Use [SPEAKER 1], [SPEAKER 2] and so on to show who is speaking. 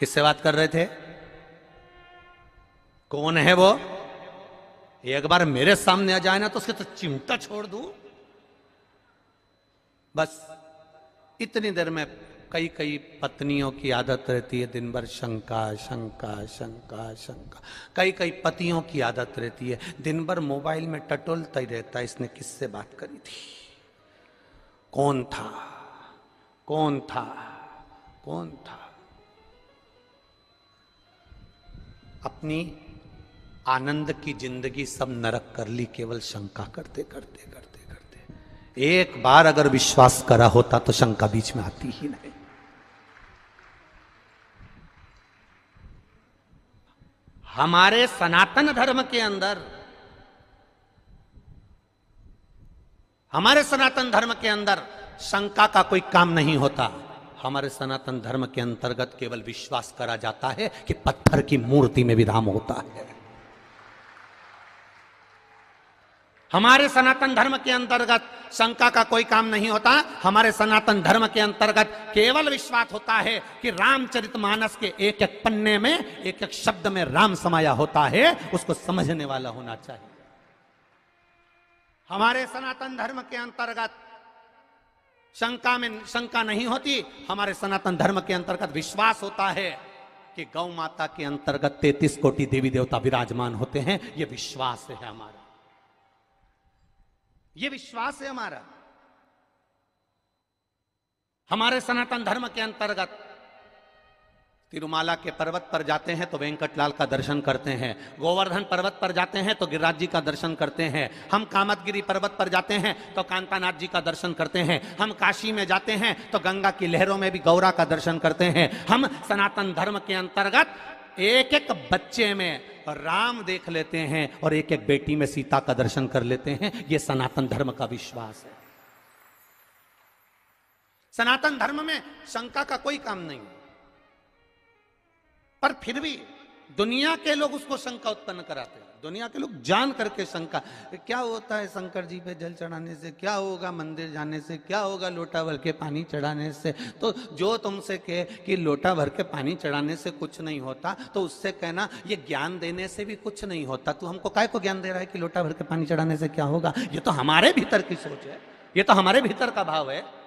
[SPEAKER 1] किससे बात कर रहे थे कौन है वो एक बार मेरे सामने आ जाए ना तो उसके तो चिमटा छोड़ दू बस इतनी देर में कई कई पत्नियों की आदत रहती है दिन भर शंका शंका शंका शंका कई कई पतियों की आदत रहती है दिन भर मोबाइल में टटोलता ही रहता है इसने किससे बात करी थी कौन था कौन था कौन था अपनी आनंद की जिंदगी सब नरक कर ली केवल शंका करते करते करते करते एक बार अगर विश्वास करा होता तो शंका बीच में आती ही नहीं हमारे सनातन धर्म के अंदर हमारे सनातन धर्म के अंदर शंका का कोई काम नहीं होता हमारे सनातन धर्म के अंतर्गत केवल विश्वास करा जाता है कि पत्थर की मूर्ति में भी धाम होता है हमारे सनातन धर्म के अंतर्गत शंका का कोई काम नहीं होता हमारे सनातन धर्म के अंतर्गत केवल विश्वास होता है कि रामचरित मानस के एक एक पन्ने में एक एक शब्द में राम समाया होता है उसको समझने वाला होना चाहिए हमारे सनातन धर्म के अंतर्गत शंका में शंका नहीं होती हमारे सनातन धर्म के अंतर्गत विश्वास होता है कि गौ माता के अंतर्गत तैतीस कोटि देवी देवता विराजमान होते हैं यह विश्वास है हमारा यह विश्वास है हमारा हमारे सनातन धर्म के अंतर्गत तिरुमाला के पर्वत पर जाते हैं तो वेंकटलाल का दर्शन करते हैं गोवर्धन पर्वत पर जाते हैं तो गिरिराज जी का दर्शन करते हैं हम कामतगिरी पर्वत पर जाते हैं तो कांतानाथ जी का दर्शन करते हैं हम काशी में जाते हैं तो गंगा की लहरों में भी गौरा का दर्शन करते हैं हम सनातन धर्म के अंतर्गत एक एक बच्चे में राम देख लेते हैं और एक एक बेटी में सीता का दर्शन कर लेते हैं ये सनातन धर्म का विश्वास है सनातन धर्म में शंका का कोई काम नहीं है पर फिर भी दुनिया के लोग उसको शंका उत्पन्न कराते हैं दुनिया के लोग जान करके शंका क्या होता है शंकर जी पे जल चढ़ाने से क्या होगा मंदिर जाने से क्या होगा लोटा भर के पानी चढ़ाने से तो जो तुमसे कहे कि लोटा भर के पानी चढ़ाने से कुछ नहीं होता तो उससे कहना ये ज्ञान देने से भी कुछ नहीं होता तू हमको काय को ज्ञान दे रहा है कि लोटा भर के पानी चढ़ाने से क्या होगा ये तो हमारे भीतर की सोच है ये तो हमारे भीतर का भाव है